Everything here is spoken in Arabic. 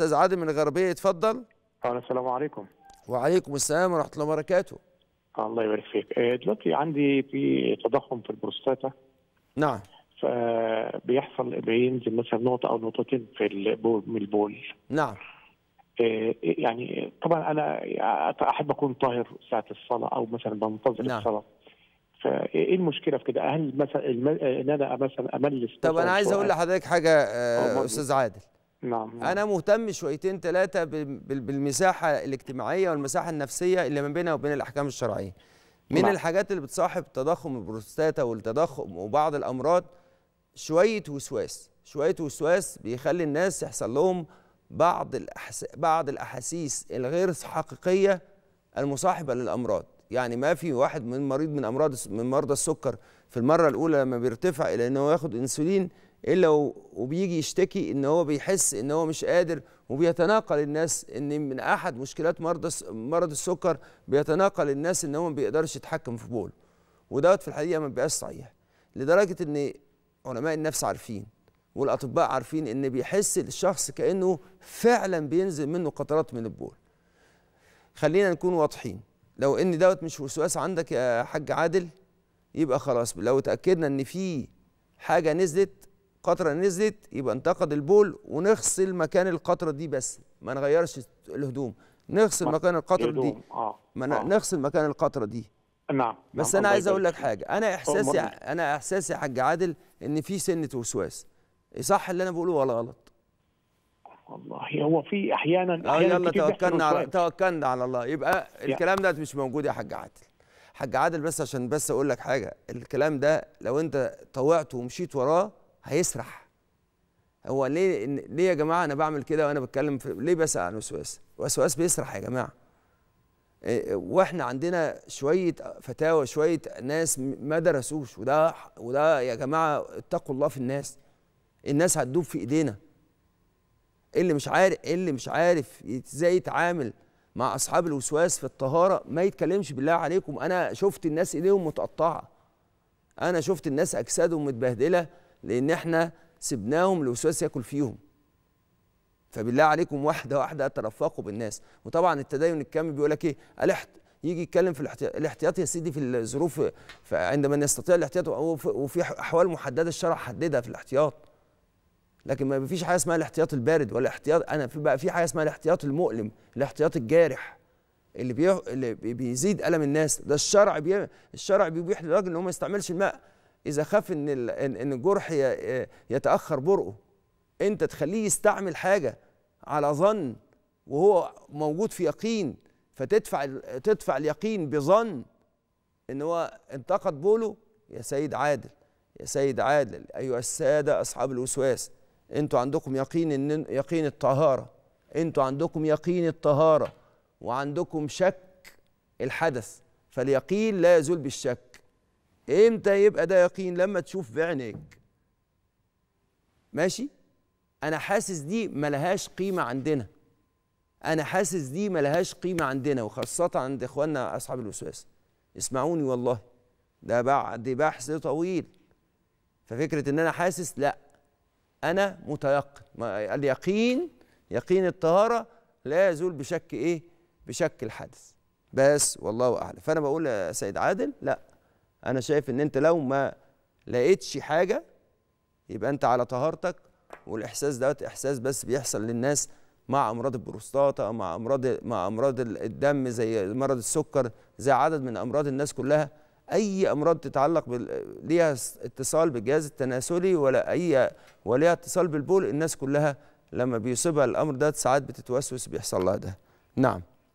استاذ عادل من الغربيه اتفضل السلام عليكم وعليكم السلام ورحمه الله وبركاته الله يبارك فيك آه، دلوقتي عندي في تضخم في البروستاتا نعم فبيحصل بينزل مثلا نقطه او نقطتين في البول من البول نعم آه، يعني طبعا انا احب اكون طاهر ساعه الصلاه او مثلا بنتظر نعم. الصلاه فايه المشكله في كده؟ هل مثلا ان انا مثلا املس طب انا عايز اقول لحضرتك حاجه آه، استاذ عادل نعم،, نعم انا مهتم شويتين ثلاثه بالمساحه الاجتماعيه والمساحه النفسيه اللي ما بينها وبين الاحكام الشرعيه من نعم. الحاجات اللي بتصاحب تضخم البروستاتا والتضخم وبعض الامراض شويه وسواس شويه وسواس بيخلي الناس يحصل لهم بعض الأحس... بعض الاحاسيس الغير حقيقيه المصاحبه للامراض يعني ما في واحد من مريض من امراض من مرضى السكر في المره الاولى لما بيرتفع الى انه ياخد انسولين الا وبيجي يشتكي ان هو بيحس ان هو مش قادر وبيتناقل الناس ان من احد مشكلات مرض مرض السكر بيتناقل الناس ان هو ما بيقدرش يتحكم في بوله ودوت في الحقيقه ما بيبقاش صحيح لدرجه ان علماء النفس عارفين والاطباء عارفين ان بيحس الشخص كانه فعلا بينزل منه قطرات من البول خلينا نكون واضحين لو ان دوت مش وسواس عندك يا حاج عادل يبقى خلاص لو اتاكدنا ان في حاجه نزلت قطره نزلت يبقى انتقد البول ونغسل مكان القطره دي بس ما نغيرش الهدوم نغسل مكان القطره دي آه، ما نغسل آه. مكان القطره دي نعم بس نعم، انا عايز اقول لك حاجه انا احساسي انا احساسي يا حاج عادل ان في سنه وسواس صح اللي انا بقوله ولا غلط والله هو في احيانا آه، احيانا يلا توكلنا على توكلنا على الله يبقى الكلام ده مش موجود يا حاج عادل حاج عادل بس عشان بس اقول لك حاجه الكلام ده لو انت طوعته ومشيت وراه هيسرح هو ليه ليه يا جماعه انا بعمل كده وانا بتكلم في ليه بسال عن الوسواس؟ الوسواس بيسرح يا جماعه إيه، واحنا عندنا شويه فتاوى شويه ناس ما درسوش وده وده يا جماعه اتقوا الله في الناس الناس هتدوب في ايدينا إيه اللي مش عارف إيه اللي مش عارف ازاي يتعامل مع اصحاب الوسواس في الطهاره ما يتكلمش بالله عليكم انا شفت الناس ايديهم متقطعه انا شفت الناس اجسادهم متبهدله لان احنا سبناهم الوسواس ياكل فيهم فبالله عليكم واحده واحده اترفقوا بالناس وطبعا التدين الكامل بيقول لك ايه الاحت يجي يتكلم في الاحتياط يا سيدي في الظروف عندما يستطيع الاحتياط وفي احوال محدده الشرع حددها في الاحتياط لكن ما فيش حاجه اسمها الاحتياط البارد ولا احتياط انا في بقى في حاجه اسمها الاحتياط المؤلم الاحتياط الجارح اللي, بي... اللي بيزيد الم الناس ده الشرع بي... الشرع بيبيح للراجل ان هو ما يستعملش الماء اذا خاف ان ان الجرح يتاخر برقه انت تخليه يستعمل حاجه على ظن وهو موجود في يقين فتدفع تدفع اليقين بظن ان هو انتقد بوله يا سيد عادل يا سيد عادل ايها الساده اصحاب الوسواس انتوا عندكم يقين إن يقين الطهاره انتوا عندكم يقين الطهاره وعندكم شك الحدث فاليقين لا يزول بالشك امتى يبقى ده يقين لما تشوف بعينك ماشي انا حاسس دي ملهاش قيمه عندنا انا حاسس دي ملهاش قيمه عندنا وخاصه عند اخواننا اصحاب الوسواس اسمعوني والله ده بعد بحث طويل ففكره ان انا حاسس لا انا متيقن اليقين يقين الطهاره لا يزول بشك ايه بشك الحدث بس والله اعلم فانا بقول يا سيد عادل لا انا شايف ان انت لو ما لقيتش حاجه يبقى انت على طهارتك والاحساس دوت احساس بس بيحصل للناس مع امراض البروستاتا مع امراض مع امراض الدم زي مرض السكر زي عدد من امراض الناس كلها اي امراض تتعلق بال... ليها اتصال بالجهاز التناسلي ولا اي وليها اتصال بالبول الناس كلها لما بيصيبها الامر ده ساعات بتتوسوس بيحصل لها ده نعم